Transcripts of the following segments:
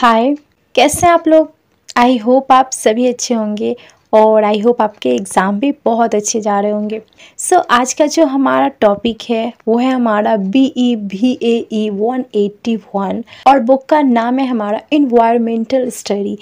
हाय कैसे हैं आप लोग आई होप आप सभी अच्छे होंगे और आई होप आपके एग्ज़ाम भी बहुत अच्छे जा रहे होंगे सो so, आज का जो हमारा टॉपिक है वो है हमारा B E B A E one eighty one और बुक का नाम है हमारा इन्वायरमेंटल स्टडी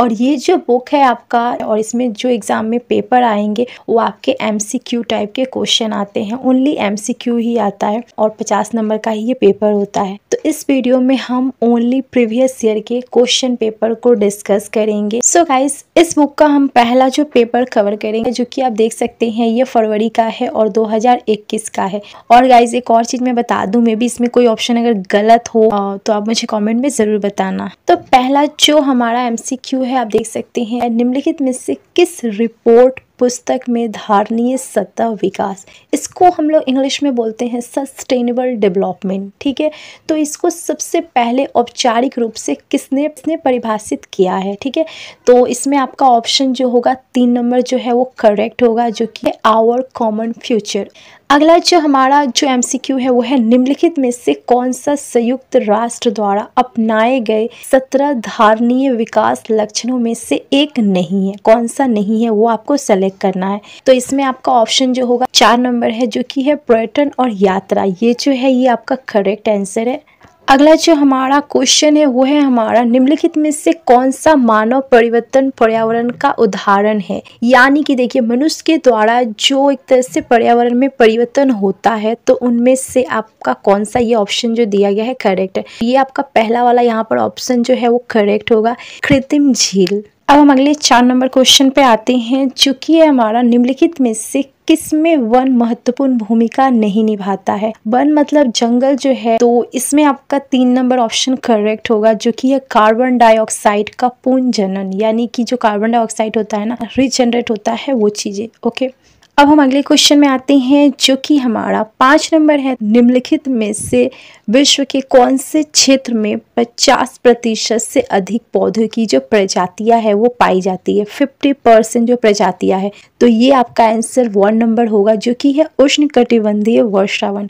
और ये जो बुक है आपका और इसमें जो एग्ज़ाम में पेपर आएंगे वो आपके एम सी क्यू टाइप के क्वेश्चन आते हैं ओनली एम सी क्यू ही आता है और पचास नंबर का ही ये पेपर होता है तो इस वीडियो में हम ओनली प्रीवियस ईयर के क्वेश्चन पेपर को डिस्कस करेंगे सो so गाइज इस बुक का हम पहला जो पेपर कवर करेंगे जो कि आप देख सकते हैं ये फरवरी का है और 2021 का है और गाइज एक और चीज़ मैं बता दू मे भी इसमें कोई ऑप्शन अगर गलत हो तो आप मुझे कॉमेंट में ज़रूर बताना तो पहला जो हमारा एम है आप देख सकते हैं निम्नलिखित में से किस रिपोर्ट पुस्तक में धारणीय सत्ता विकास इसको हम लोग इंग्लिश में बोलते हैं सस्टेनेबल डेवलपमेंट ठीक है तो इसको सबसे पहले औपचारिक रूप से किसने किसने परिभाषित किया है ठीक है तो इसमें आपका ऑप्शन जो होगा तीन नंबर जो है वो करेक्ट होगा जो कि आवर कॉमन फ्यूचर अगला जो हमारा जो एमसीक्यू है वो है निम्नलिखित में से कौन सा संयुक्त राष्ट्र द्वारा अपनाए गए सत्रह धारणीय विकास लक्षणों में से एक नहीं है कौन सा नहीं है वो आपको सेलेक्ट करना है तो इसमें आपका ऑप्शन जो होगा चार नंबर है जो कि है पर्यटन और यात्रा ये जो है ये आपका करेक्ट आंसर है अगला जो हमारा क्वेश्चन है वो है हमारा निम्नलिखित में से कौन सा मानव परिवर्तन पर्यावरण का उदाहरण है यानी कि देखिए मनुष्य के द्वारा जो एक तरह से पर्यावरण में परिवर्तन होता है तो उनमें से आपका कौन सा ये ऑप्शन जो दिया गया है करेक्ट है ये आपका पहला वाला यहाँ पर ऑप्शन जो है वो करेक्ट होगा कृत्रिम झील अब हम अगले चार नंबर क्वेश्चन पे आते हैं जो कि है हमारा निम्नलिखित में से किसमें वन महत्वपूर्ण भूमिका नहीं निभाता है वन मतलब जंगल जो है तो इसमें आपका तीन नंबर ऑप्शन करेक्ट होगा जो कि है कार्बन डाइऑक्साइड का पुनजनन यानी कि जो कार्बन डाइऑक्साइड होता है ना रिजनरेट होता है वो चीजें ओके अब हम अगले क्वेश्चन में आते हैं जो कि हमारा पाँच नंबर है निम्नलिखित में से विश्व के कौन से क्षेत्र में 50 प्रतिशत से अधिक पौधों की जो प्रजातियां है वो पाई जाती है 50 परसेंट जो प्रजातियां है तो ये आपका आंसर वन नंबर होगा जो कि है उष्ण कटिबंधीय वर्षावन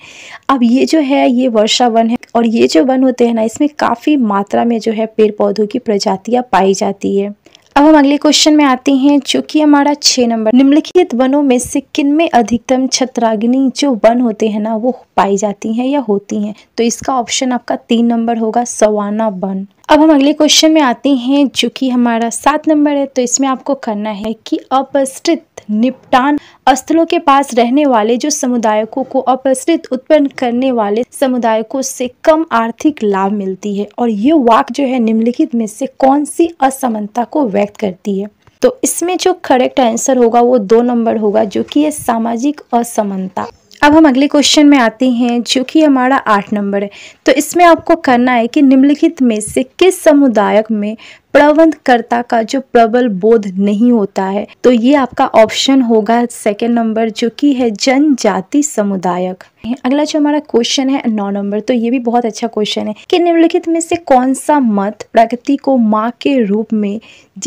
अब ये जो है ये वर्षावन है और ये जो वन होते हैं ना इसमें काफ़ी मात्रा में जो है पेड़ पौधों की प्रजातियाँ पाई जाती है अब हम अगले क्वेश्चन में आते हैं जो कि हमारा छः नंबर निम्नलिखित वनों में से किन में अधिकतम छत्राग्नि जो वन होते हैं ना वो पाई जाती हैं या होती हैं तो इसका ऑप्शन आपका तीन नंबर होगा सवाना वन अब हम अगले क्वेश्चन में आते हैं जो कि हमारा सात नंबर है तो इसमें आपको करना है कि अपस्टित निपटान स्थलों के पास रहने वाले जो समुदायों को अपसृत उत्पन्न करने वाले समुदायों से कम आर्थिक लाभ मिलती है और ये वाक जो है निम्नलिखित में से कौन सी असमानता को व्यक्त करती है तो इसमें जो करेक्ट आंसर होगा वो दो नंबर होगा जो कि है सामाजिक असमानता अब हम अगले क्वेश्चन में आते हैं जो कि हमारा आठ नंबर है तो इसमें आपको करना है कि निम्नलिखित में से किस समुदाय में प्रबंधकर्ता का जो प्रबल बोध नहीं होता है तो ये आपका ऑप्शन होगा सेकेंड नंबर जो कि है जनजाति समुदायक अगला जो हमारा क्वेश्चन है नौ नंबर तो ये भी बहुत अच्छा क्वेश्चन है कि निम्नलिखित में से कौन सा मत प्रगति को माँ के रूप में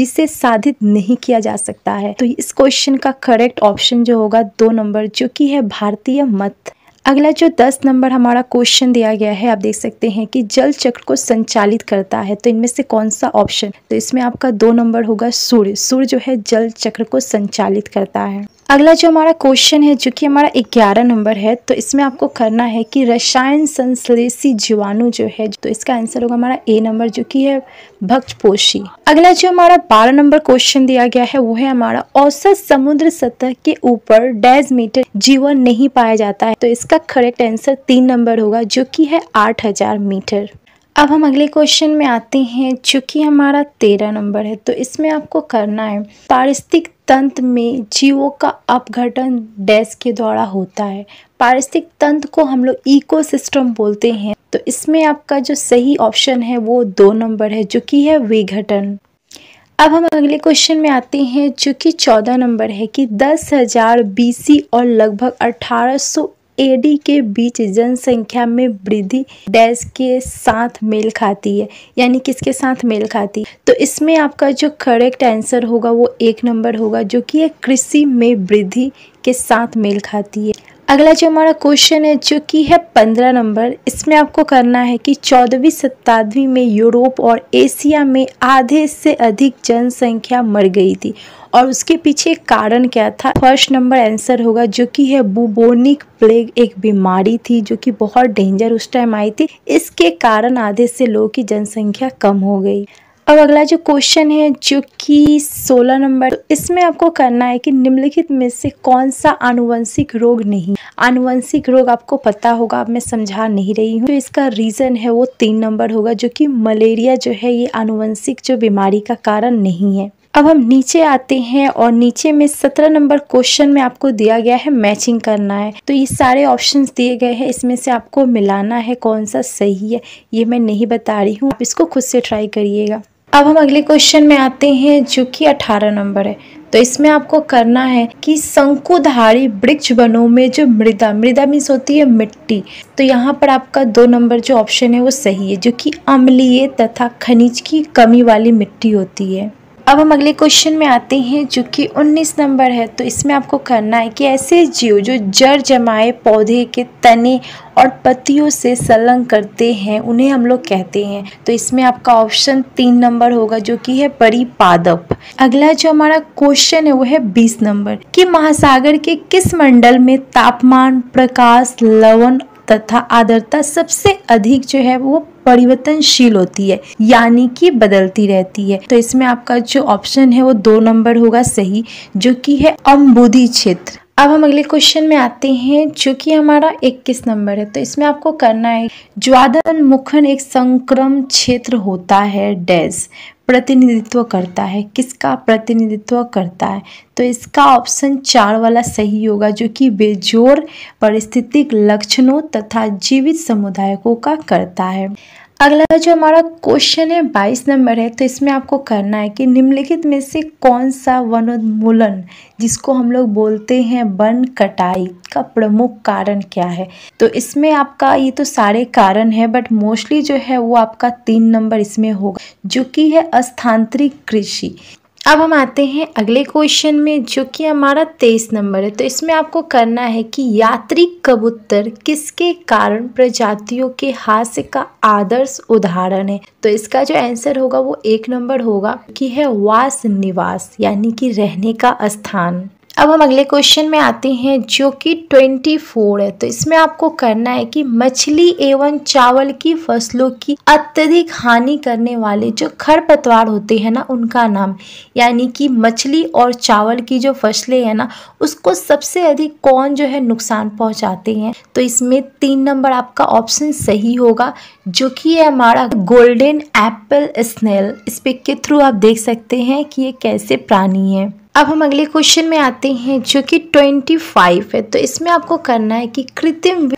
जिसे साधित नहीं किया जा सकता है तो इस क्वेश्चन का करेक्ट ऑप्शन जो होगा दो नंबर जो कि है भारतीय मत अगला जो दस नंबर हमारा क्वेश्चन दिया गया है आप देख सकते हैं कि जल चक्र को संचालित करता है तो इनमें से कौन सा ऑप्शन तो इसमें आपका दो नंबर होगा सूर्य सूर्य जो है जल चक्र को संचालित करता है अगला जो हमारा क्वेश्चन है जो कि हमारा ग्यारह नंबर है तो इसमें आपको करना है कि रसायन संश्लेषी जीवाणु जो है तो इसका आंसर होगा हमारा ए नंबर जो कि है भक्त पोषी अगला जो हमारा बारह नंबर क्वेश्चन दिया गया है वो है हमारा औसत समुद्र सतह के ऊपर डेज मीटर जीवन नहीं पाया जाता है तो इसका करेक्ट आंसर तीन नंबर होगा जो कि है आठ हजार मीटर अब हम अगले क्वेश्चन में आते हैं जो हमारा तेरह नंबर है तो इसमें आपको करना है पारिस्थितिक तंत्र में जीवों का अपघटन डैस के द्वारा होता है पारिस्थितिक तंत्र को हम लोग इको बोलते हैं तो इसमें आपका जो सही ऑप्शन है वो दो नंबर है जो कि है विघटन अब हम अगले क्वेश्चन में आते हैं जो कि चौदह नंबर है कि दस हज़ार बी और लगभग अठारह सौ एडी के बीच जनसंख्या में वृद्धि डैश के साथ मेल खाती है यानी किसके साथ मेल खाती है तो इसमें आपका जो करेक्ट आंसर होगा वो एक नंबर होगा जो कि है कृषि में वृद्धि के साथ मेल खाती है अगला जो हमारा क्वेश्चन है जो कि है पंद्रह नंबर इसमें आपको करना है कि चौदहवीं शताब्दी में यूरोप और एशिया में आधे से अधिक जनसंख्या मर गई थी और उसके पीछे कारण क्या था फर्स्ट नंबर आंसर होगा जो कि है बुबोनिक प्लेग एक बीमारी थी जो कि बहुत डेंजर उस टाइम आई थी इसके कारण आधे से लोगों की जनसंख्या कम हो गई अब अगला जो क्वेश्चन है जो कि 16 नंबर तो इसमें आपको करना है कि निम्नलिखित में से कौन सा आनुवंशिक रोग नहीं आनुवंशिक रोग आपको पता होगा अब मैं समझा नहीं रही हूँ तो इसका रीज़न है वो तीन नंबर होगा जो कि मलेरिया जो है ये आनुवंशिक जो बीमारी का कारण नहीं है अब हम नीचे आते हैं और नीचे में सत्रह नंबर क्वेश्चन में आपको दिया गया है मैचिंग करना है तो ये सारे ऑप्शंस दिए गए हैं इसमें से आपको मिलाना है कौन सा सही है ये मैं नहीं बता रही हूँ आप इसको खुद से ट्राई करिएगा अब हम अगले क्वेश्चन में आते हैं जो कि 18 नंबर है तो इसमें आपको करना है कि शंकुधारी वृक्ष वनों में जो मृदा मृदा मीन्स होती है मिट्टी तो यहाँ पर आपका दो नंबर जो ऑप्शन है वो सही है जो कि अम्लीय तथा खनिज की कमी वाली मिट्टी होती है अब हम अगले क्वेश्चन में आते हैं जो कि 19 नंबर है तो इसमें आपको करना है कि ऐसे जीव जो जड़ जमाए पौधे के तने और पत्तियों से संलग्न करते हैं उन्हें हम लोग कहते हैं तो इसमें आपका ऑप्शन तीन नंबर होगा जो कि है परिपादप अगला जो हमारा क्वेश्चन है वो है बीस नंबर कि महासागर के किस मंडल में तापमान प्रकाश लवण तथा आदरता सबसे अधिक जो है वो परिवर्तनशील होती है यानी कि बदलती रहती है तो इसमें आपका जो ऑप्शन है वो दो नंबर होगा सही जो कि है अम्बुदी क्षेत्र अब हम अगले क्वेश्चन में आते हैं जो कि हमारा इक्कीस नंबर है तो इसमें आपको करना है ज्वादन मुखन एक संक्रम क्षेत्र होता है डेज प्रतिनिधित्व करता है किसका प्रतिनिधित्व करता है तो इसका ऑप्शन चार वाला सही होगा जो कि बेजोर परिस्थितिक लक्षणों तथा जीवित समुदायों का करता है अगला जो हमारा क्वेश्चन है बाईस नंबर है तो इसमें आपको करना है कि निम्नलिखित में से कौन सा वनोन्मूलन जिसको हम लोग बोलते हैं वन कटाई का प्रमुख कारण क्या है तो इसमें आपका ये तो सारे कारण है बट मोस्टली जो है वो आपका तीन नंबर इसमें होगा जो कि है स्थानांतरित कृषि अब हम आते हैं अगले क्वेश्चन में जो कि हमारा तेईस नंबर है तो इसमें आपको करना है कि यात्री कबूतर किसके कारण प्रजातियों के हास्य का आदर्श उदाहरण है तो इसका जो आंसर होगा वो एक नंबर होगा कि है वास निवास यानी कि रहने का स्थान अब हम अगले क्वेश्चन में आते हैं जो कि ट्वेंटी फोर है तो इसमें आपको करना है कि मछली एवं चावल की फसलों की अत्यधिक हानि करने वाले जो खरपतवार होते हैं ना उनका नाम यानी कि मछली और चावल की जो फसलें हैं ना उसको सबसे अधिक कौन जो है नुकसान पहुंचाते हैं तो इसमें तीन नंबर आपका ऑप्शन सही होगा जो कि है हमारा गोल्डन एप्पल स्नेल इस पिक के थ्रू आप देख सकते हैं कि ये कैसे प्राणी है अब हम अगले क्वेश्चन में आते हैं जो कि ट्वेंटी फाइव है तो इसमें आपको करना है कि कृत्रिम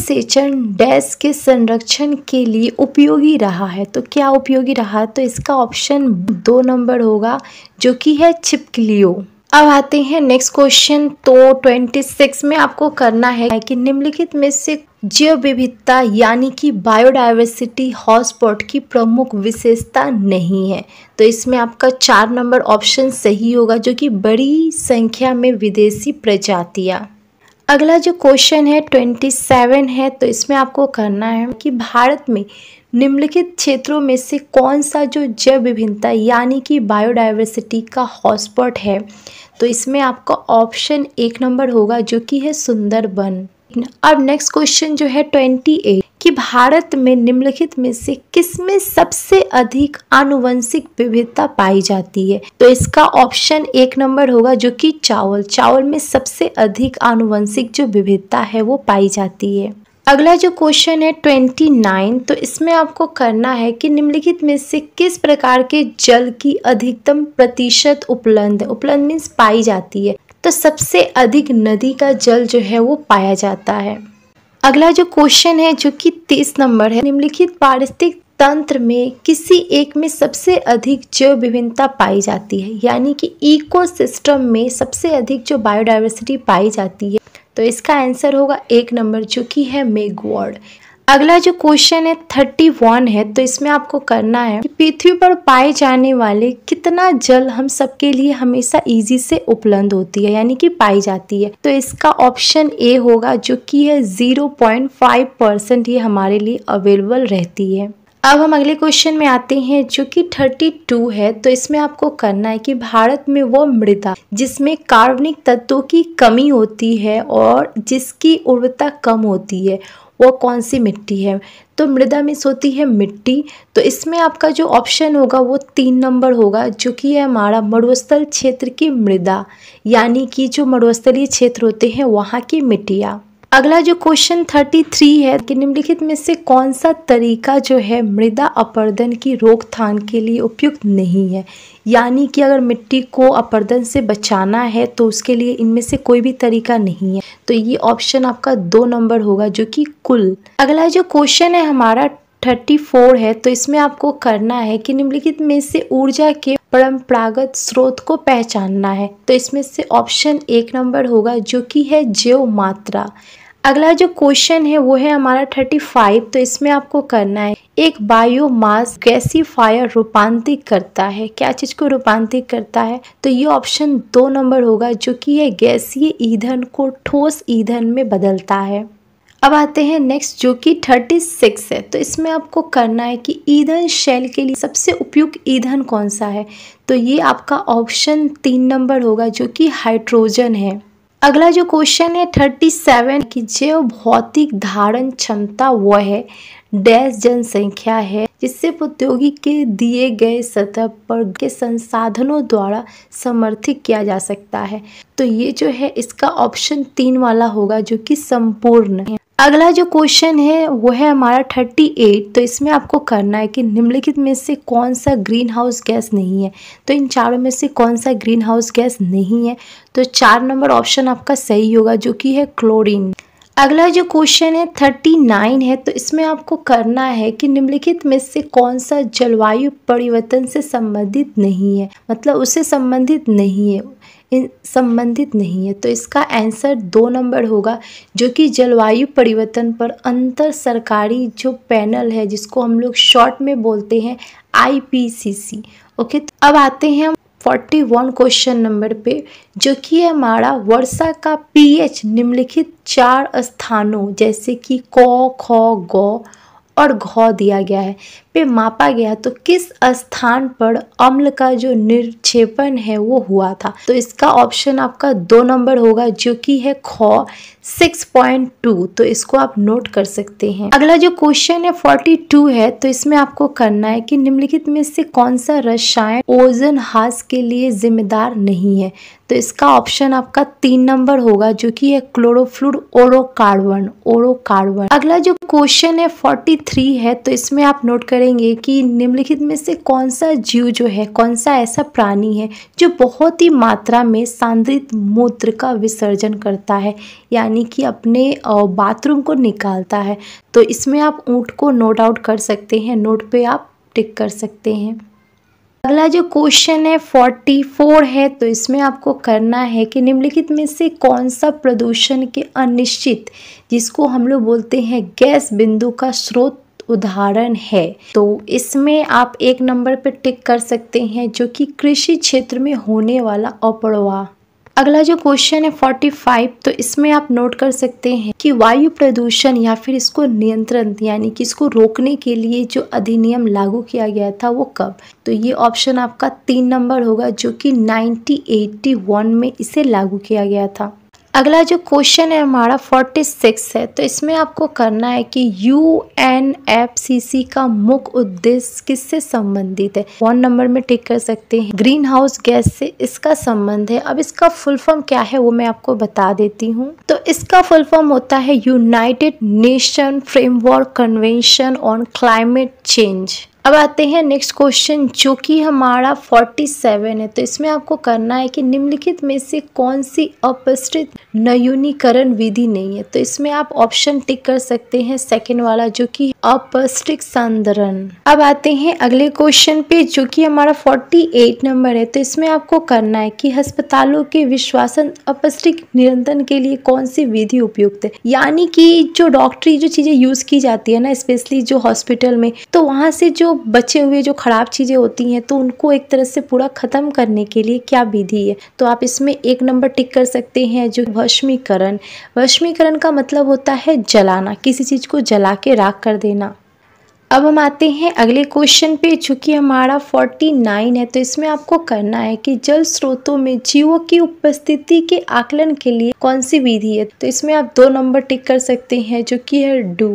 सेचन डैश के संरक्षण के लिए उपयोगी रहा है तो क्या उपयोगी रहा तो इसका ऑप्शन दो नंबर होगा जो कि है छिपकलियों अब आते हैं नेक्स्ट क्वेश्चन तो 26 में आपको करना है कि निम्नलिखित में से जैव विविधता यानी कि बायोडाइवर्सिटी हॉटस्पॉट की प्रमुख विशेषता नहीं है तो इसमें आपका चार नंबर ऑप्शन सही होगा जो कि बड़ी संख्या में विदेशी प्रजातियाँ अगला जो क्वेश्चन है 27 है तो इसमें आपको करना है कि भारत में निम्नलिखित क्षेत्रों में से कौन सा जो जैव विभिन्नता यानी कि बायोडाइवर्सिटी का हॉटस्पॉट है तो इसमें आपका ऑप्शन एक नंबर होगा जो कि है सुंदरबन अब नेक्स्ट क्वेश्चन जो है ट्वेंटी एट कि भारत में निम्नलिखित में से किस में सबसे अधिक आनुवंशिक विविधता पाई जाती है तो इसका ऑप्शन एक नंबर होगा जो कि चावल चावल में सबसे अधिक आनुवंशिक जो विविधता है वो पाई जाती है अगला जो क्वेश्चन है ट्वेंटी नाइन तो इसमें आपको करना है कि निम्नलिखित में से किस प्रकार के जल की अधिकतम प्रतिशत उपलब्ध उपलब्ध मीन्स पाई जाती है तो सबसे अधिक नदी का जल जो है वो पाया जाता है अगला जो क्वेश्चन है जो कि तीस नंबर है निम्नलिखित पारिस्थितिक तंत्र में किसी एक में सबसे अधिक जैव विभिन्नता पाई जाती है यानी कि इकोसिस्टम में सबसे अधिक जो बायोडाइवर्सिटी पाई जाती है तो इसका आंसर होगा एक नंबर जो कि है मेगवॉर्ड अगला जो क्वेश्चन है थर्टी वन है तो इसमें आपको करना है कि पृथ्वी पर पाए जाने वाले कितना जल हम सबके लिए हमेशा इजी से उपलब्ध होती है यानी कि पाई जाती है तो इसका ऑप्शन ए होगा जो कि है जीरो पॉइंट फाइव परसेंट ये हमारे लिए अवेलेबल रहती है अब हम अगले क्वेश्चन में आते हैं जो कि 32 है तो इसमें आपको करना है कि भारत में वो मृदा जिसमें कार्बनिक तत्वों की कमी होती है और जिसकी उर्वरता कम होती है वो कौन सी मिट्टी है तो मृदा में होती है मिट्टी तो इसमें आपका जो ऑप्शन होगा वो तीन नंबर होगा जो कि है हमारा मरुस्थल क्षेत्र की मृदा यानी कि जो मरुस्थलीय क्षेत्र होते हैं वहाँ की मिट्टियाँ अगला जो क्वेश्चन थर्टी थ्री है कि निम्नलिखित में से कौन सा तरीका जो है मृदा अपर्दन की रोकथाम के लिए उपयुक्त नहीं है यानी कि अगर मिट्टी को अपर्दन से बचाना है तो उसके लिए इनमें से कोई भी तरीका नहीं है तो ये ऑप्शन आपका दो नंबर होगा जो कि कुल अगला जो क्वेश्चन है हमारा थर्टी फोर है तो इसमें आपको करना है कि निम्नलिखित में से ऊर्जा के परंपरागत स्रोत को पहचानना है तो इसमें से ऑप्शन एक नंबर होगा जो कि है जैव मात्रा अगला जो क्वेश्चन है वो है हमारा थर्टी फाइव तो इसमें आपको करना है एक बायोमास गैसीफायर रूपांतरित करता है क्या चीज़ को रूपांतरित करता है तो ये ऑप्शन दो नंबर होगा जो कि यह गैसीय ईंधन को ठोस ईंधन में बदलता है अब आते हैं नेक्स्ट जो कि थर्टी सिक्स है तो इसमें आपको करना है कि ईंधन शेल के लिए सबसे उपयुक्त ईंधन कौन सा है तो ये आपका ऑप्शन तीन नंबर होगा जो कि हाइड्रोजन है अगला जो क्वेश्चन है थर्टी सेवन की जो भौतिक धारण क्षमता वह है डैश जनसंख्या है जिससे प्रौद्योगिकी के दिए गए सतह पर के संसाधनों द्वारा समर्थित किया जा सकता है तो ये जो है इसका ऑप्शन तीन वाला होगा जो कि संपूर्ण है अगला जो क्वेश्चन है वो है हमारा थर्टी एट तो इसमें आपको करना है कि निम्नलिखित में से कौन सा ग्रीन हाउस गैस नहीं है तो इन चारों में से कौन सा ग्रीन हाउस गैस नहीं है तो चार नंबर ऑप्शन आपका सही होगा जो कि है क्लोरीन अगला जो क्वेश्चन है थर्टी नाइन है तो इसमें आपको करना है कि निम्नलिखित में से कौन सा जलवायु परिवर्तन से संबंधित नहीं है मतलब उससे संबंधित नहीं है इन संबंधित नहीं है तो इसका आंसर दो नंबर होगा जो कि जलवायु परिवर्तन पर अंतर सरकारी जो पैनल है जिसको हम लोग शॉर्ट में बोलते हैं आईपीसीसी ओके तो अब आते हैं हम फोर्टी वन क्वेश्चन नंबर पे जो कि है हमारा वर्षा का पीएच निम्नलिखित चार स्थानों जैसे कि क ख ग और घ दिया गया है पे मापा गया तो किस स्थान पर अम्ल का जो निर्क्षेपण है वो हुआ था तो इसका ऑप्शन आपका दो नंबर होगा जो कि है ख 6.2 तो इसको आप नोट कर सकते हैं अगला जो क्वेश्चन है 42 है तो इसमें आपको करना है कि निम्नलिखित में से कौन सा रसायन ओजन हास के लिए जिम्मेदार नहीं है तो इसका ऑप्शन आपका तीन नंबर होगा जो कि है क्लोरोफ्लूड ओरोकार्बन ओरोकार्बन अगला जो क्वेश्चन है 43 है तो इसमें आप नोट करें करेंगे कि निम्नलिखित में से कौन सा जीव जो है कौन सा ऐसा प्राणी है जो बहुत ही मात्रा में सांद्रित मूत्र का विसर्जन करता है यानी कि अपने बाथरूम को निकालता है तो इसमें आप ऊँट को नोट आउट कर सकते हैं नोट पे आप टिक कर सकते हैं अगला जो क्वेश्चन है फोर्टी फोर है तो इसमें आपको करना है कि निम्नलिखित में से कौन सा प्रदूषण के अनिश्चित जिसको हम लोग बोलते हैं गैस बिंदु का स्रोत उदाहरण है तो इसमें आप एक नंबर पर टिक कर सकते हैं जो कि कृषि क्षेत्र में होने वाला अपड़वा अगला जो क्वेश्चन है 45 तो इसमें आप नोट कर सकते हैं कि वायु प्रदूषण या फिर इसको नियंत्रण यानी कि इसको रोकने के लिए जो अधिनियम लागू किया गया था वो कब तो ये ऑप्शन आपका तीन नंबर होगा जो कि 1981 में इसे लागू किया गया था अगला जो क्वेश्चन है हमारा फोर्टी सिक्स है तो इसमें आपको करना है कि U N F C C C मुख्य उद्देश्य किससे संबंधित है वन नंबर में टिक कर सकते हैं ग्रीन हाउस गैस से इसका संबंध है अब इसका फुल फॉर्म क्या है वो मैं आपको बता देती हूँ तो इसका फुल फॉर्म होता है United Nation Framework Convention on Climate Change अब आते हैं नेक्स्ट क्वेश्चन जो कि हमारा 47 है तो इसमें आपको करना है कि निम्नलिखित में से कौन सी अपस्थित नयूनीकरण विधि नहीं है तो इसमें आप ऑप्शन टिक कर सकते हैं सेकंड वाला जो कि अपस्टिक संदरण अब आते हैं अगले क्वेश्चन पे जो कि हमारा 48 नंबर है तो इसमें आपको करना है कि अस्पतालों के विश्वासन अपस्टिक निरंतरण के लिए कौन सी विधि उपयुक्त है यानी कि जो डॉक्टरी जो चीजें यूज की जाती है ना स्पेशली जो हॉस्पिटल में तो वहाँ से जो बचे हुए जो ख़राब चीज़ें होती हैं तो उनको एक तरह से पूरा ख़त्म करने के लिए क्या विधि है तो आप इसमें एक नंबर टिक कर सकते हैं जो भस्मीकरण भस्मीकरण का मतलब होता है जलाना किसी चीज़ को जला के राख कर देना अब हम आते हैं अगले क्वेश्चन पे चूँकि हमारा 49 है तो इसमें आपको करना है कि जल स्रोतों में जीवों की उपस्थिति के आकलन के लिए कौन सी विधि है तो इसमें आप दो नंबर टिक कर सकते हैं जो कि है डू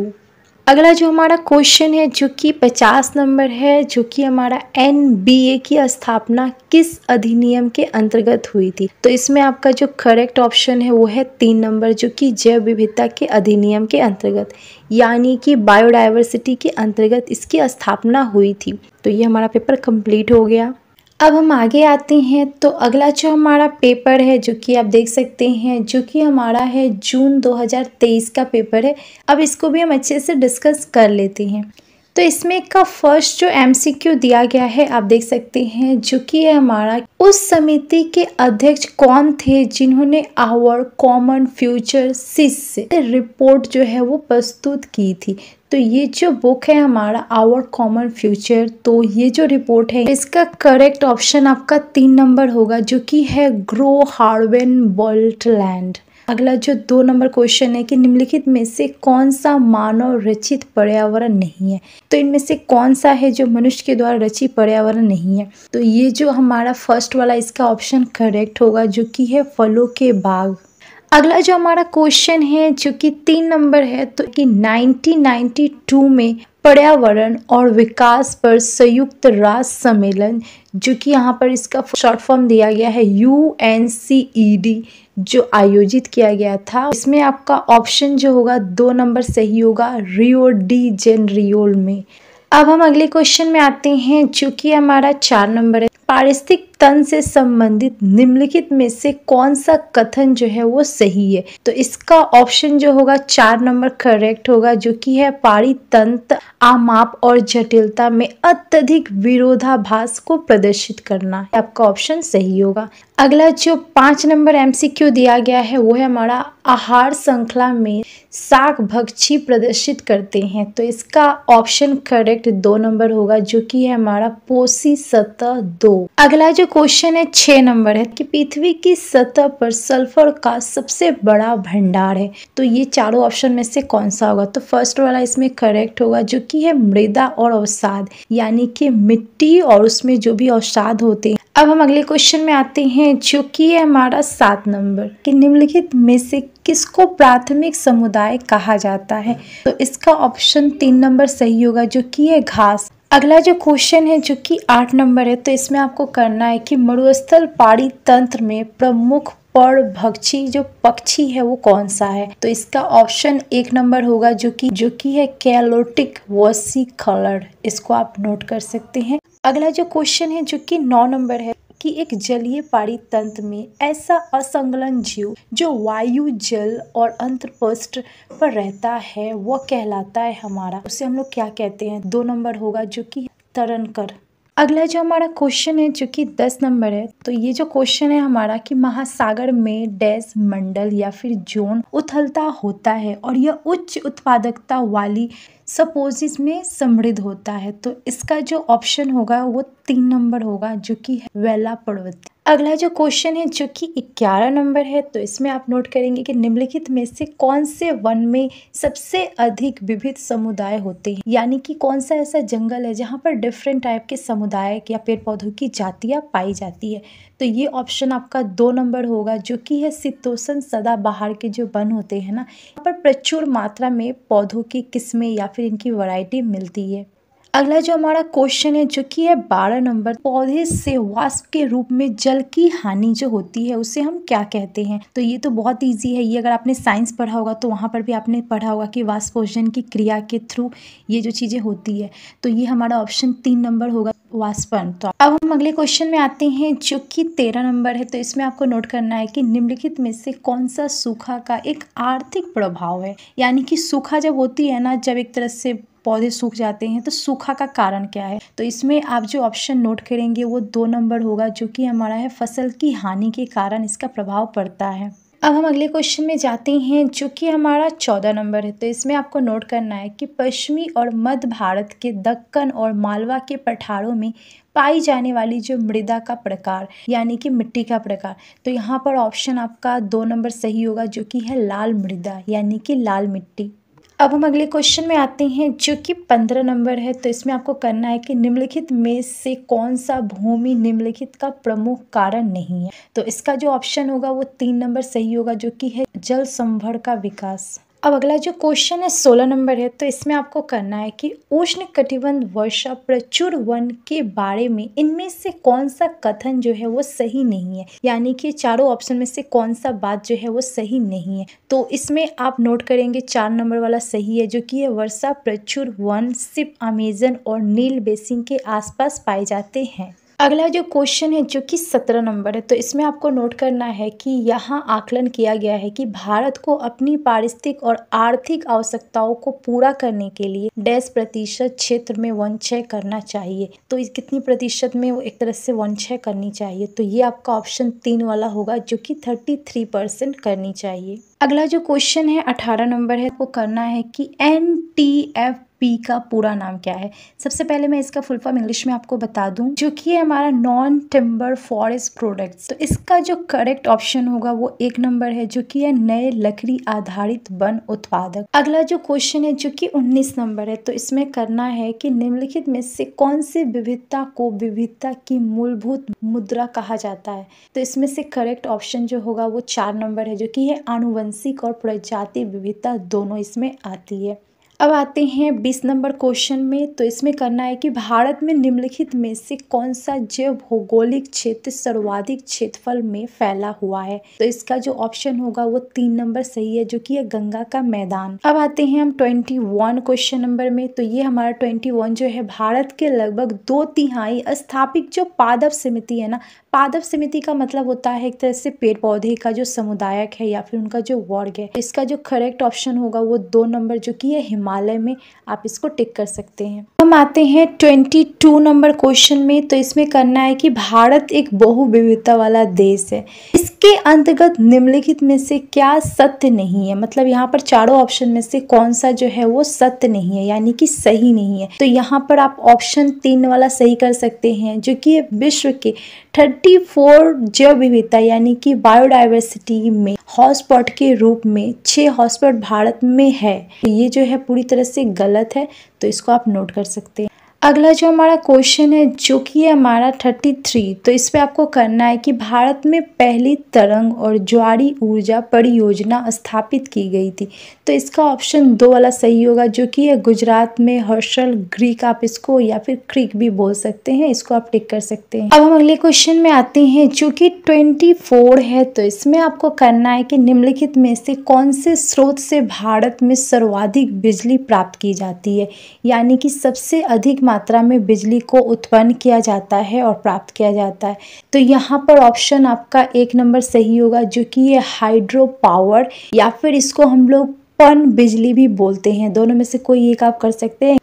अगला जो हमारा क्वेश्चन है जो कि 50 नंबर है जो कि हमारा ए की स्थापना किस अधिनियम के अंतर्गत हुई थी तो इसमें आपका जो करेक्ट ऑप्शन है वो है तीन नंबर जो कि जैव विविधता के अधिनियम के अंतर्गत यानी कि बायोडाइवर्सिटी के अंतर्गत इसकी स्थापना हुई थी तो ये हमारा पेपर कंप्लीट हो गया अब हम आगे आते हैं तो अगला जो हमारा पेपर है जो कि आप देख सकते हैं जो कि हमारा है जून 2023 का पेपर है अब इसको भी हम अच्छे से डिस्कस कर लेते हैं तो इसमें का फर्स्ट जो एमसीक्यू दिया गया है आप देख सकते हैं जो कि है हमारा उस समिति के अध्यक्ष कौन थे जिन्होंने आवर कॉमन फ्यूचर सिस रिपोर्ट जो है वो प्रस्तुत की थी तो ये जो बुक है हमारा आवर कॉमन फ्यूचर तो ये जो रिपोर्ट है इसका करेक्ट ऑप्शन आपका तीन नंबर होगा जो कि है ग्रो हार्वेन बोल्ट लैंड अगला जो दो नंबर क्वेश्चन है कि निम्नलिखित में से कौन सा मानव रचित पर्यावरण नहीं है तो इनमें से कौन सा है जो मनुष्य के द्वारा रचित पर्यावरण नहीं है तो ये जो हमारा फर्स्ट वाला इसका ऑप्शन करेक्ट होगा जो कि है फलों के बाग अगला जो हमारा क्वेश्चन है जो कि तीन नंबर है तो कि 1992 में पर्यावरण और विकास पर संयुक्त राष्ट्र सम्मेलन जो कि यहाँ पर इसका शॉर्ट फॉर्म दिया गया है U N C E D जो आयोजित किया गया था इसमें आपका ऑप्शन जो होगा दो नंबर सही होगा रियो डी जेन रियोल में अब हम अगले क्वेश्चन में आते हैं जो कि हमारा चार नंबर है पारिस्थितिक तन से संबंधित निम्नलिखित में से कौन सा कथन जो है वो सही है तो इसका ऑप्शन जो होगा चार नंबर करेक्ट होगा जो कि है पारितंत्र आमाप और जटिलता में अत्यधिक विरोधाभास को प्रदर्शित करना आपका ऑप्शन सही होगा अगला जो पांच नंबर एमसीक्यू दिया गया है वो है हमारा आहार श्रृंखला में साग भक्षी प्रदर्शित करते हैं तो इसका ऑप्शन करेक्ट दो नंबर होगा जो कि है हमारा पोसी सतह दो अगला जो क्वेश्चन है छः नंबर है कि पृथ्वी की सतह पर सल्फर का सबसे बड़ा भंडार है तो ये चारों ऑप्शन में से कौन सा होगा तो फर्स्ट वाला इसमें करेक्ट होगा जो कि है मृदा और अवसाद यानी कि मिट्टी और उसमें जो भी अवसाद होते हैं अब हम अगले क्वेश्चन में आते हैं जो कि है हमारा सात नंबर कि निम्नलिखित में से किसको प्राथमिक समुदाय कहा जाता है तो इसका ऑप्शन तीन नंबर सही होगा जो कि है घास अगला जो क्वेश्चन है जो कि आठ नंबर है तो इसमें आपको करना है कि मरुस्थल पाड़ी तंत्र में प्रमुख पर भक्षी जो पक्षी है वो कौन सा है तो इसका ऑप्शन एक नंबर होगा जो कि जो कि है कैलोटिक वसी कलर इसको आप नोट कर सकते हैं अगला जो क्वेश्चन है जो कि नौ नंबर है कि एक जलीय पारितंत्र में ऐसा असंगलन जीव जो वायु जल और अंतरपृष्ठ पर रहता है वह कहलाता है हमारा उसे हम लोग क्या कहते हैं दो नंबर होगा जो कि कर अगला जो हमारा क्वेश्चन है जो कि दस नंबर है तो ये जो क्वेश्चन है हमारा कि महासागर में डैस मंडल या फिर जोन उथलता होता है और यह उच्च उत्पादकता वाली सपोजिस में समृद्ध होता है तो इसका जो ऑप्शन होगा वो तीन नंबर होगा जो कि है वेला पर्वत अगला जो क्वेश्चन है जो कि ग्यारह नंबर है तो इसमें आप नोट करेंगे कि निम्नलिखित में से कौन से वन में सबसे अधिक विविध समुदाय होते हैं यानी कि कौन सा ऐसा जंगल है जहाँ पर डिफरेंट टाइप के समुदाय या पेड़ पौधों की जातियाँ पाई जाती है तो ये ऑप्शन आपका दो नंबर होगा जो कि है सदा सदाबहार के जो वन होते हैं ना यहाँ पर प्रचुर मात्रा में पौधों की किस्में या फिर इनकी वराइटी मिलती है अगला जो हमारा क्वेश्चन है जो कि है बारह नंबर पौधे से वाष्प के रूप में जल की हानि जो होती है उसे हम क्या कहते हैं तो ये तो बहुत ईजी है ये अगर आपने साइंस पढ़ा होगा तो वहाँ पर भी आपने पढ़ा होगा कि वाष्पोषण की क्रिया के थ्रू ये जो चीज़ें होती है तो ये हमारा ऑप्शन तीन नंबर होगा वाष्पन तो अब हम अगले क्वेश्चन में आते हैं जो कि तेरह नंबर है तो इसमें आपको नोट करना है कि निम्नलिखित में से कौन सा सूखा का एक आर्थिक प्रभाव है यानी कि सूखा जब होती है ना जब एक तरह से पौधे सूख जाते हैं तो सूखा का कारण क्या है तो इसमें आप जो ऑप्शन नोट करेंगे वो दो नंबर होगा जो कि हमारा है फसल की हानि के कारण इसका प्रभाव पड़ता है अब हम अगले क्वेश्चन में जाते हैं जो कि हमारा चौदह नंबर है तो इसमें आपको नोट करना है कि पश्चिमी और मध्य भारत के दक्कन और मालवा के पठारों में पाई जाने वाली जो मृदा का प्रकार यानी कि मिट्टी का प्रकार तो यहाँ पर ऑप्शन आपका दो नंबर सही होगा जो कि है लाल मृदा यानी कि लाल मिट्टी अब हम अगले क्वेश्चन में आते हैं जो कि पंद्रह नंबर है तो इसमें आपको करना है कि निम्नलिखित में से कौन सा भूमि निम्नलिखित का प्रमुख कारण नहीं है तो इसका जो ऑप्शन होगा वो तीन नंबर सही होगा जो कि है जल संभर का विकास अब अगला जो क्वेश्चन है सोलह नंबर है तो इसमें आपको करना है कि उष्ण कटिबंध वर्षा प्रचुर वन के बारे में इनमें से कौन सा कथन जो है वो सही नहीं है यानी कि चारों ऑप्शन में से कौन सा बात जो है वो सही नहीं है तो इसमें आप नोट करेंगे चार नंबर वाला सही है जो कि है वर्षा प्रचुर वन सिर्फ अमेजन और नील बेसिन के आसपास पाए जाते हैं अगला जो क्वेश्चन है जो कि सत्रह नंबर है तो इसमें आपको नोट करना है कि यहाँ आकलन किया गया है कि भारत को अपनी पारिस्थितिक और आर्थिक आवश्यकताओं को पूरा करने के लिए डेस प्रतिशत क्षेत्र में वन छय करना चाहिए तो इस कितनी प्रतिशत में वो एक तरह से वन छय करनी चाहिए तो ये आपका ऑप्शन तीन वाला होगा जो कि थर्टी थ्री परसेंट करनी चाहिए अगला जो क्वेश्चन है अठारह नंबर है आपको करना है कि एन टी एफ पी का पूरा नाम क्या है सबसे पहले मैं इसका फुल फॉर्म इंग्लिश में आपको बता दूं जो कि है हमारा नॉन टिम्बर फॉरेस्ट प्रोडक्ट्स तो इसका जो करेक्ट ऑप्शन होगा वो एक नंबर है जो कि है नए लकड़ी आधारित वन उत्पादक अगला जो क्वेश्चन है जो कि उन्नीस नंबर है तो इसमें करना है कि निम्नलिखित में से कौन सी विविधता को विविधता की मूलभूत मुद्रा कहा जाता है तो इसमें से करेक्ट ऑप्शन जो होगा वो चार नंबर है जो कि है आनुवंशिक और प्रजाति विविधता दोनों इसमें आती है अब आते हैं बीस नंबर क्वेश्चन में तो इसमें करना है कि भारत में निम्नलिखित में से कौन सा जैव भौगोलिक क्षेत्र सर्वाधिक क्षेत्रफल में फैला हुआ है तो इसका जो ऑप्शन होगा वो तीन नंबर सही है जो कि है गंगा का मैदान अब आते हैं हम ट्वेंटी वन क्वेश्चन नंबर में तो ये हमारा ट्वेंटी वन जो है भारत के लगभग दो तिहाई स्थापित जो पादप समिति है ना पादप समिति का मतलब होता है एक तरह से पेड़ पौधे का जो समुदायक है या फिर उनका जो वर्ग है इसका जो करेक्ट ऑप्शन होगा वो दो नंबर जो की है हिमालय हिमालय में आप इसको टिक कर सकते हैं हम आते हैं ट्वेंटी टू नंबर क्वेश्चन में तो इसमें करना है कि भारत एक बहुविविधता वाला देश है इसके अंतर्गत निम्नलिखित में से क्या सत्य नहीं है मतलब यहाँ पर चारों ऑप्शन में से कौन सा जो है वो सत्य नहीं है यानी कि सही नहीं है तो यहाँ पर आप ऑप्शन तीन वाला सही कर सकते हैं जो कि विश्व के 34 जैव विविधता यानी कि बायोडाइवर्सिटी में हॉटस्पॉट के रूप में छः हॉटस्पॉट भारत में है ये जो है पूरी तरह से गलत है तो इसको आप नोट कर सकते हैं अगला जो हमारा क्वेश्चन है जो कि है हमारा थर्टी थ्री तो इस पर आपको करना है कि भारत में पहली तरंग और ज्वारी ऊर्जा परियोजना स्थापित की गई थी तो इसका ऑप्शन दो वाला सही होगा जो कि है गुजरात में हर्षल ग्रीक आप इसको या फिर क्रिक भी बोल सकते हैं इसको आप टिक कर सकते हैं अब हम अगले क्वेश्चन में आते हैं जो कि ट्वेंटी फोर है तो इसमें आपको करना है कि निम्नलिखित में से कौन से स्रोत से भारत में सर्वाधिक बिजली प्राप्त की जाती है यानी कि सबसे अधिक मात्रा में बिजली को उत्पन्न किया जाता है और प्राप्त किया जाता है तो यहाँ पर ऑप्शन आपका एक नंबर सही होगा जो कि ये हाइड्रो पावर या फिर इसको हम लोग पन बिजली भी बोलते हैं दोनों में से कोई एक आप कर सकते हैं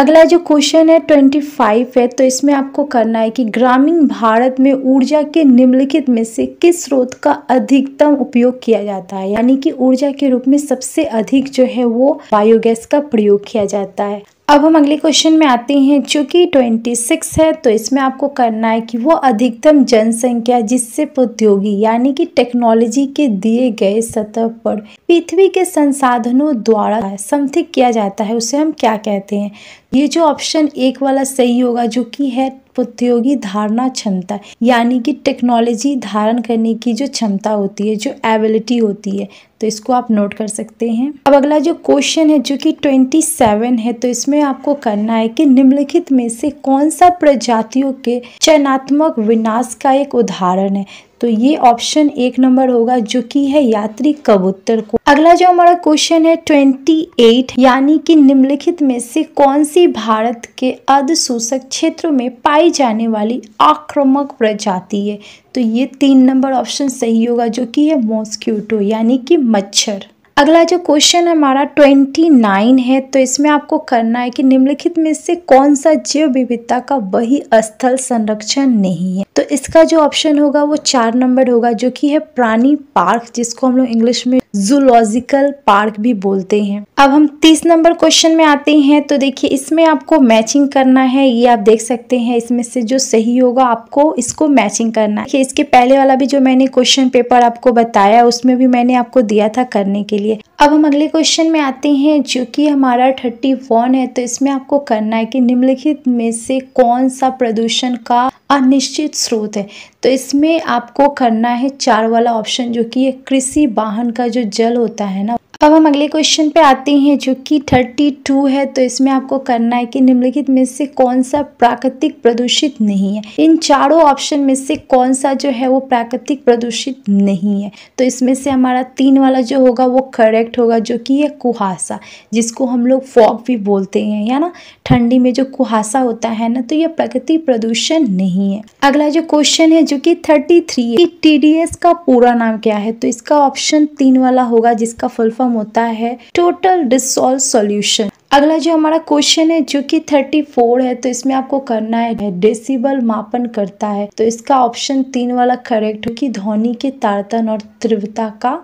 अगला जो क्वेश्चन है ट्वेंटी फाइव है तो इसमें आपको करना है कि ग्रामीण भारत में ऊर्जा के निम्नलिखित में से किस स्रोत का अधिकतम उपयोग किया जाता है यानी कि ऊर्जा के रूप में सबसे अधिक जो है वो बायोगैस का प्रयोग किया जाता है अब हम अगले क्वेश्चन में आते हैं चूँकि ट्वेंटी सिक्स है तो इसमें आपको करना है कि वो अधिकतम जनसंख्या जिससे प्रौद्योगी यानी कि टेक्नोलॉजी के दिए गए सतह पर पृथ्वी के संसाधनों द्वारा समथिक किया जाता है उसे हम क्या कहते हैं ये जो ऑप्शन एक वाला सही होगा जो कि है उत्योगी धारणा क्षमता यानी कि टेक्नोलॉजी धारण करने की जो क्षमता होती है जो एबिलिटी होती है तो इसको आप नोट कर सकते हैं अब अगला जो क्वेश्चन है जो कि ट्वेंटी सेवन है तो इसमें आपको करना है कि निम्नलिखित में से कौन सा प्रजातियों के चयनात्मक विनाश का एक उदाहरण है तो ये ऑप्शन एक नंबर होगा जो कि है यात्री कबूतर को अगला जो हमारा क्वेश्चन है ट्वेंटी एट यानी कि निम्नलिखित में से कौन सी भारत के अर्धशोषक क्षेत्रों में पाई जाने वाली आक्रामक प्रजाति है तो ये तीन नंबर ऑप्शन सही होगा जो कि है मॉस्क्यूटो यानी कि मच्छर अगला जो क्वेश्चन हमारा ट्वेंटी नाइन है तो इसमें आपको करना है कि निम्नलिखित में से कौन सा जैव विविधता का वही स्थल संरक्षण नहीं है तो इसका जो ऑप्शन होगा वो चार नंबर होगा जो कि है प्राणी पार्क जिसको हम लोग इंग्लिश में जूलॉजिकल पार्क भी बोलते हैं अब हम तीस नंबर क्वेश्चन में आते हैं तो देखिए इसमें आपको मैचिंग करना है ये आप देख सकते हैं इसमें से जो सही होगा आपको इसको मैचिंग करना है इसके पहले वाला भी जो मैंने क्वेश्चन पेपर आपको बताया उसमें भी मैंने आपको दिया था करने के लिए अब हम अगले क्वेश्चन में आते हैं जो कि हमारा थर्टी है तो इसमें आपको करना है कि निम्नलिखित में से कौन सा प्रदूषण का अनिश्चित स्रोत है तो इसमें आपको करना है चार वाला ऑप्शन जो कि ये कृषि वाहन का जो जल होता है ना अब हम अगले क्वेश्चन पे आते हैं जो कि टू है तो इसमें आपको करना है कि निम्नलिखित में से कौन सा प्राकृतिक प्रदूषित नहीं है इन चारों ऑप्शन में से कौन सा जो है वो प्राकृतिक प्रदूषित नहीं है तो इसमें से हमारा तीन वाला जो होगा वो करेक्ट होगा जो कि है कुहासा जिसको हम लोग फॉग भी बोलते हैं या ना ठंडी में जो कुहासा होता है ना तो यह प्राकृतिक प्रदूषण नहीं नहीं है अगला जो क्वेश्चन है जो कि 33 है कि टीडीएस का पूरा नाम क्या है तो इसका ऑप्शन तीन वाला होगा जिसका फुल फॉर्म होता है टोटल डिसोल्व सोल्यूशन अगला जो हमारा क्वेश्चन है जो कि 34 है तो इसमें आपको करना है डेसिबल मापन करता है तो इसका ऑप्शन तीन वाला करेक्ट हो कि ध्वनि के तारतन और तीव्रता का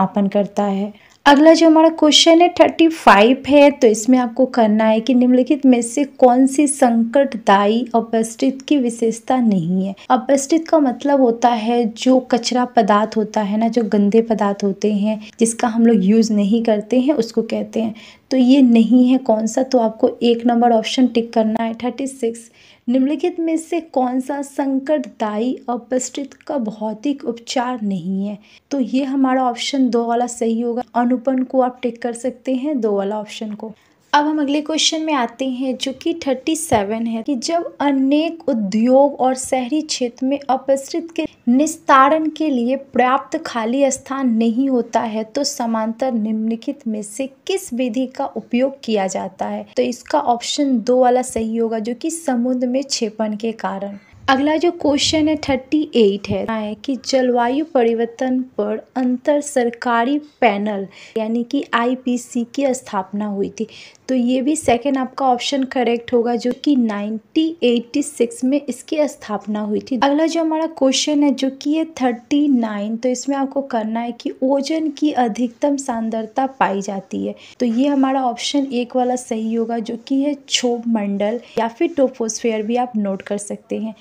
मापन करता है अगला जो हमारा क्वेश्चन है थर्टी फाइव है तो इसमें आपको करना है कि निम्नलिखित में से कौन सी संकटदायी अपस्टित की विशेषता नहीं है अपस्टित का मतलब होता है जो कचरा पदार्थ होता है ना जो गंदे पदार्थ होते हैं जिसका हम लोग यूज़ नहीं करते हैं उसको कहते हैं तो ये नहीं है कौन सा तो आपको एक नंबर ऑप्शन टिक करना है थर्टी सिक्स निम्नलिखित में से कौन सा संकटदायी अपशिष्ट का भौतिक उपचार नहीं है तो ये हमारा ऑप्शन दो वाला सही होगा अनुपन को आप टिक कर सकते हैं दो वाला ऑप्शन को अब हम अगले क्वेश्चन में आते हैं जो कि थर्टी सेवन है कि जब अनेक उद्योग और शहरी क्षेत्र में अपसृत के निस्तारण के लिए पर्याप्त खाली स्थान नहीं होता है तो समांतर निम्नलिखित में से किस विधि का उपयोग किया जाता है तो इसका ऑप्शन दो वाला सही होगा जो कि समुद्र में छेपन के कारण अगला जो क्वेश्चन है थर्टी एट है है कि जलवायु परिवर्तन पर अंतर सरकारी पैनल यानी कि आईपीसी की स्थापना हुई थी तो ये भी सेकेंड आपका ऑप्शन करेक्ट होगा जो कि 1986 में इसकी स्थापना हुई थी अगला जो हमारा क्वेश्चन है जो कि है 39 तो इसमें आपको करना है कि ओजन की अधिकतम सांद्रता पाई जाती है तो ये हमारा ऑप्शन एक वाला सही होगा जो कि है क्षोभ मंडल या फिर टोपोस्फेयर भी आप नोट कर सकते हैं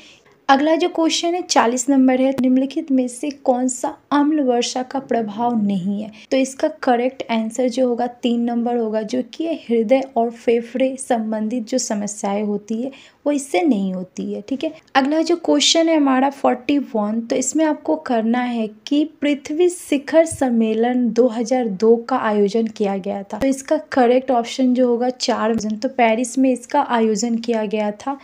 अगला जो क्वेश्चन है चालीस नंबर है निम्नलिखित में से कौन सा अम्ल वर्षा का प्रभाव नहीं है तो इसका करेक्ट आंसर जो होगा तीन नंबर होगा जो कि हृदय और फेफड़े संबंधित जो समस्याएं होती है वो इससे नहीं होती है ठीक है अगला जो क्वेश्चन है हमारा फोर्टी वन तो इसमें आपको करना है कि पृथ्वी शिखर सम्मेलन 2002 का आयोजन किया गया था तो इसका करेक्ट ऑप्शन जो होगा चार तो पेरिस में इसका आयोजन किया गया था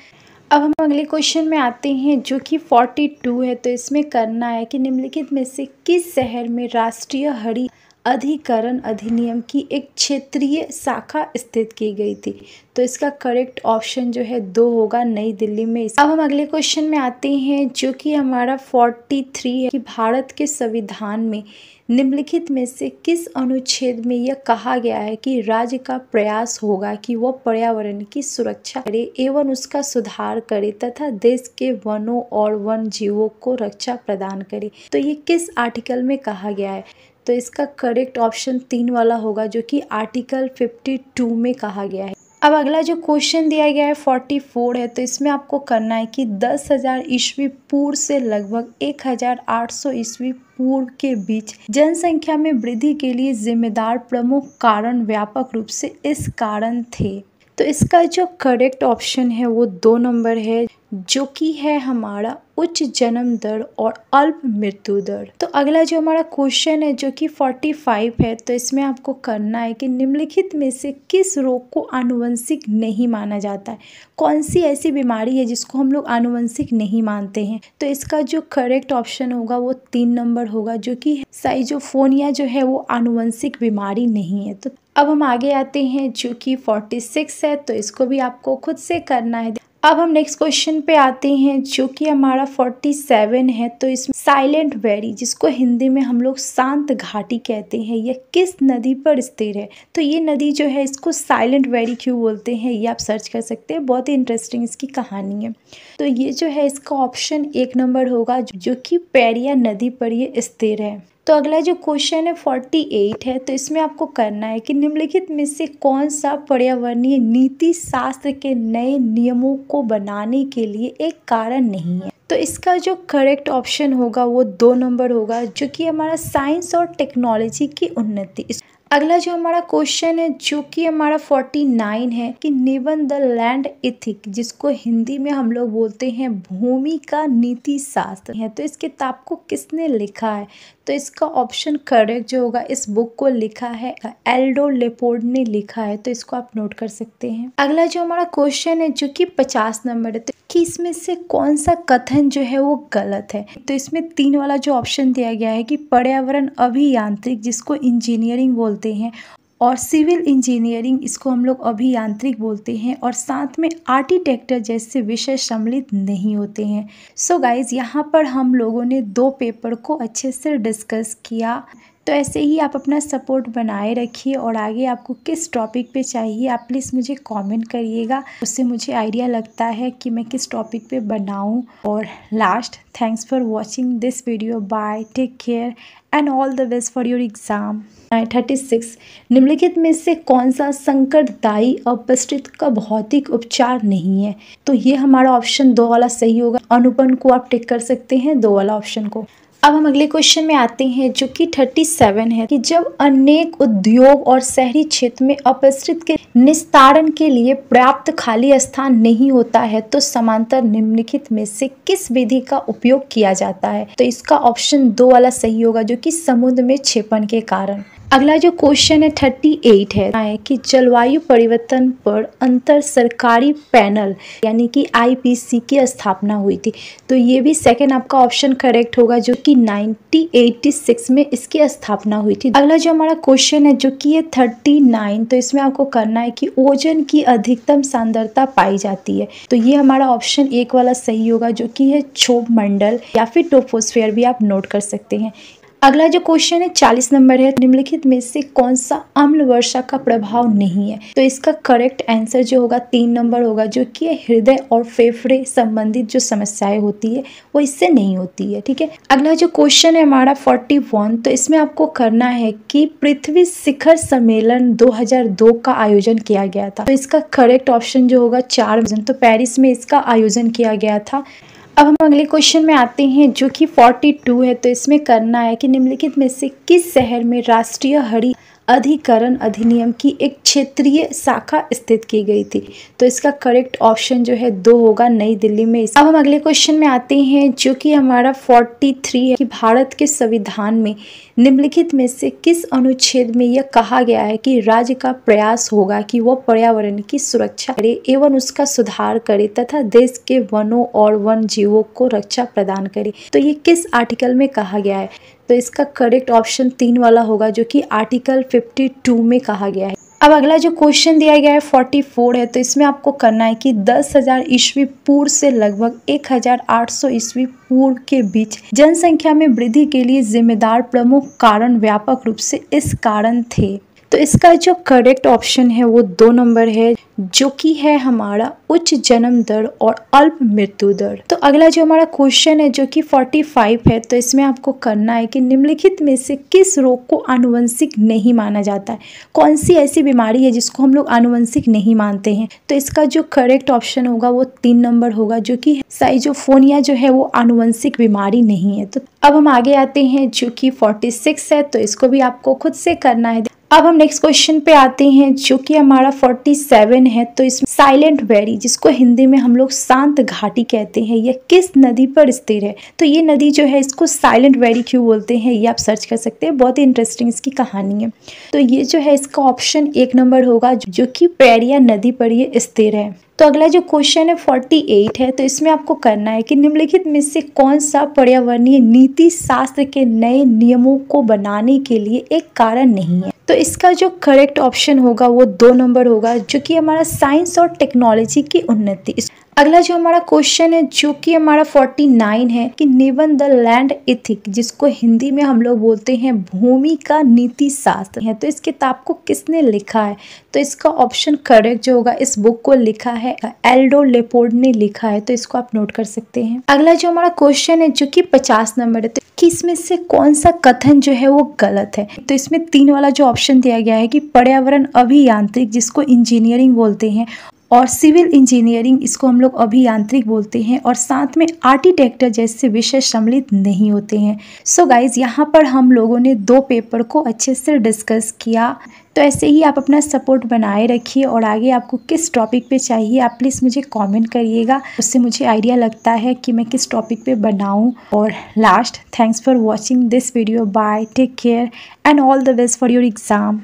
अब हम अगले क्वेश्चन में आते हैं जो कि 42 है तो इसमें करना है कि निम्नलिखित में से किस शहर में राष्ट्रीय हरी अधिकरण अधिनियम की एक क्षेत्रीय शाखा स्थित की गई थी तो इसका करेक्ट ऑप्शन जो है दो होगा नई दिल्ली में अब हम अगले क्वेश्चन में आते हैं जो कि हमारा 43 है कि भारत के संविधान में निम्नलिखित में से किस अनुच्छेद में यह कहा गया है कि राज्य का प्रयास होगा कि वह पर्यावरण की सुरक्षा करे एवं उसका सुधार करे तथा देश के वनों और वन जीवों को रक्षा प्रदान करे तो ये किस आर्टिकल में कहा गया है तो इसका करेक्ट ऑप्शन तीन वाला होगा जो कि आर्टिकल फिफ्टी टू में कहा गया है अब अगला जो क्वेश्चन दिया गया है 44 है तो इसमें आपको करना है कि दस हज़ार ईस्वी पूर्व से लगभग एक हज़ार आठ सौ ईस्वी पूर्व के बीच जनसंख्या में वृद्धि के लिए जिम्मेदार प्रमुख कारण व्यापक रूप से इस कारण थे तो इसका जो करेक्ट ऑप्शन है वो दो नंबर है जो कि है हमारा उच्च जन्म दर और अल्प मृत्यु दर तो अगला जो हमारा क्वेश्चन है जो कि 45 है तो इसमें आपको करना है कि निम्नलिखित में से किस रोग को आनुवंशिक नहीं माना जाता है कौन सी ऐसी बीमारी है जिसको हम लोग आनुवंशिक नहीं मानते हैं तो इसका जो करेक्ट ऑप्शन होगा वो तीन नंबर होगा जो कि साइजोफोनिया जो है वो आनुवंशिक बीमारी नहीं है तो अब हम आगे आते हैं जो कि 46 है तो इसको भी आपको खुद से करना है अब हम नेक्स्ट क्वेश्चन पे आते हैं जो कि हमारा 47 है तो इसमें साइलेंट वैली जिसको हिंदी में हम लोग शांत घाटी कहते हैं यह किस नदी पर स्थिर है तो ये नदी जो है इसको साइलेंट वैली क्यों बोलते हैं ये आप सर्च कर सकते हैं बहुत ही इंटरेस्टिंग इसकी कहानी है तो ये जो है इसका ऑप्शन एक नंबर होगा जो कि पैरिया नदी पर ये स्थिर है तो अगला जो क्वेश्चन है फोर्टी एट है तो इसमें आपको करना है कि निम्नलिखित में से कौन सा पर्यावरणीय नीति शास्त्र के नए नियमों को बनाने के लिए एक कारण नहीं है तो इसका जो करेक्ट ऑप्शन होगा वो दो नंबर होगा जो कि हमारा साइंस और टेक्नोलॉजी की उन्नति अगला जो हमारा क्वेश्चन है जो कि हमारा 49 है कि निवन द लैंड इथिक जिसको हिंदी में हम लोग बोलते हैं भूमि का नीति शास्त्र है तो इस किताब को किसने लिखा है तो इसका ऑप्शन करेक्ट जो होगा इस बुक को लिखा है एल्डो लेपोर्ड ने लिखा है तो इसको आप नोट कर सकते हैं अगला जो हमारा क्वेश्चन है जो कि पचास नंबर है तो कि इसमें से कौन सा कथन जो है वो गलत है तो इसमें तीन वाला जो ऑप्शन दिया गया है कि पर्यावरण अभियांत्रिक जिसको इंजीनियरिंग बोलते हैं और सिविल इंजीनियरिंग इसको हम लोग अभियांत्रिक बोलते हैं और साथ में आर्टिटेक्टर जैसे विषय सम्मिलित नहीं होते हैं सो गाइज यहाँ पर हम लोगों ने दो पेपर को अच्छे से डिस्कस किया तो ऐसे ही आप अपना सपोर्ट बनाए रखिए और आगे आपको किस टॉपिक पे चाहिए आप प्लीज़ मुझे कमेंट करिएगा उससे मुझे आइडिया लगता है कि मैं किस टॉपिक पे बनाऊं और last thanks for watching this video bye take care and all the best for your exam thirty six निम्नलिखित में से कौन सा संकटदायी अपस्थित का भौतिक उपचार नहीं है तो ये हमारा ऑप्शन दो वाला सही होगा अनुपन को आप टिक कर सकते हैं दो वाला ऑप्शन को अब हम अगले क्वेश्चन में आते हैं जो कि 37 है कि जब अनेक उद्योग और शहरी क्षेत्र में अपस्थित के निस्तारण के लिए पर्याप्त खाली स्थान नहीं होता है तो समांतर निम्नलिखित में से किस विधि का उपयोग किया जाता है तो इसका ऑप्शन दो वाला सही होगा जो कि समुद्र में क्षेपण के कारण अगला जो क्वेश्चन है थर्टी एट है कि जलवायु परिवर्तन पर अंतर सरकारी पैनल यानी कि आईपीसी की स्थापना हुई थी तो ये भी सेकंड आपका ऑप्शन करेक्ट होगा जो कि 1986 में इसकी स्थापना हुई थी अगला जो हमारा क्वेश्चन है जो कि है 39 तो इसमें आपको करना है कि ओजन की अधिकतम सांद्रता पाई जाती है तो ये हमारा ऑप्शन एक वाला सही होगा जो कि है क्षोभ मंडल या फिर टोपोस्फेयर भी आप नोट कर सकते हैं अगला जो क्वेश्चन है चालीस नंबर है निम्नलिखित में से कौन सा अम्ल वर्षा का प्रभाव नहीं है तो इसका करेक्ट आंसर जो होगा तीन नंबर होगा जो कि हृदय और फेफड़े संबंधित जो समस्याएं होती है वो इससे नहीं होती है ठीक है अगला जो क्वेश्चन है हमारा फोर्टी वन तो इसमें आपको करना है कि पृथ्वी शिखर सम्मेलन दो का आयोजन किया गया था तो इसका करेक्ट ऑप्शन जो होगा चार तो पेरिस में इसका आयोजन किया गया था अब हम अगले क्वेश्चन में आते हैं जो कि 42 है तो इसमें करना है कि निम्नलिखित में से किस शहर में राष्ट्रीय हरी अधिकरण अधिनियम की एक क्षेत्रीय शाखा स्थित की गई थी तो इसका करेक्ट ऑप्शन जो है दो होगा नई दिल्ली में अब हम अगले क्वेश्चन में आते हैं जो कि हमारा 43 है कि भारत के संविधान में निम्नलिखित में से किस अनुच्छेद में यह कहा गया है कि राज्य का प्रयास होगा कि वह पर्यावरण की सुरक्षा करे एवं उसका सुधार करे तथा देश के वनों और वन जीवों को रक्षा प्रदान करे तो ये किस आर्टिकल में कहा गया है तो इसका करेक्ट ऑप्शन तीन वाला होगा जो कि आर्टिकल 52 में कहा गया है अब अगला जो क्वेश्चन दिया गया है 44 है तो इसमें आपको करना है कि दस हजार ईस्वी पूर्व से लगभग 1800 ईस्वी पूर्व के बीच जनसंख्या में वृद्धि के लिए जिम्मेदार प्रमुख कारण व्यापक रूप से इस कारण थे तो इसका जो करेक्ट ऑप्शन है वो दो नंबर है जो कि है हमारा उच्च जन्म दर और अल्प मृत्यु दर तो अगला जो हमारा क्वेश्चन है जो कि 45 है तो इसमें आपको करना है कि निम्नलिखित में से किस रोग को आनुवंशिक नहीं माना जाता है कौन सी ऐसी बीमारी है जिसको हम लोग आनुवंशिक नहीं मानते हैं तो इसका जो करेक्ट ऑप्शन होगा वो तीन नंबर होगा जो कि साइजोफोनिया जो है वो आनुवंशिक बीमारी नहीं है तो अब हम आगे आते हैं जो कि फोर्टी है तो इसको भी आपको खुद से करना है अब हम नेक्स्ट क्वेश्चन पे आते हैं जो कि हमारा 47 है तो इसमें साइलेंट वैली जिसको हिंदी में हम लोग शांत घाटी कहते हैं यह किस नदी पर स्थिर है तो ये नदी जो है इसको साइलेंट वैली क्यों बोलते हैं ये आप सर्च कर सकते हैं बहुत ही इंटरेस्टिंग इसकी कहानी है तो ये जो है इसका ऑप्शन एक नंबर होगा जो कि पैरिया नदी पर ये स्थिर है तो अगला जो क्वेश्चन है फोर्टी एट है तो इसमें आपको करना है कि निम्नलिखित में से कौन सा पर्यावरणीय नीति शास्त्र के नए नियमों को बनाने के लिए एक कारण नहीं है तो इसका जो करेक्ट ऑप्शन होगा वो दो नंबर होगा जो कि हमारा साइंस और टेक्नोलॉजी की उन्नति अगला जो हमारा क्वेश्चन है जो कि हमारा 49 है कि निवन द लैंड इथिक जिसको हिंदी में हम लोग बोलते हैं भूमि का नीति शास्त्र है तो इस किताब को किसने लिखा है तो इसका ऑप्शन करेक्ट जो होगा इस बुक को लिखा है एल्डो लेपोर्ड ने लिखा है तो इसको आप नोट कर सकते हैं अगला जो हमारा क्वेश्चन है जो की पचास नंबर है तो इसमें से कौन सा कथन जो है वो गलत है तो इसमें तीन वाला जो ऑप्शन दिया गया है कि पर्यावरण अभियांत्रिक जिसको इंजीनियरिंग बोलते हैं और सिविल इंजीनियरिंग इसको हम लोग अभियांत्रिक बोलते हैं और साथ में आर्टिटेक्टर जैसे विषय सम्मिलित नहीं होते हैं सो so गाइज यहाँ पर हम लोगों ने दो पेपर को अच्छे से डिस्कस किया तो ऐसे ही आप अपना सपोर्ट बनाए रखिए और आगे आपको किस टॉपिक पे चाहिए आप प्लीज़ मुझे कमेंट करिएगा उससे मुझे आइडिया लगता है कि मैं किस टॉपिक पे बनाऊं और last thanks for watching this video bye take care and all the best for your exam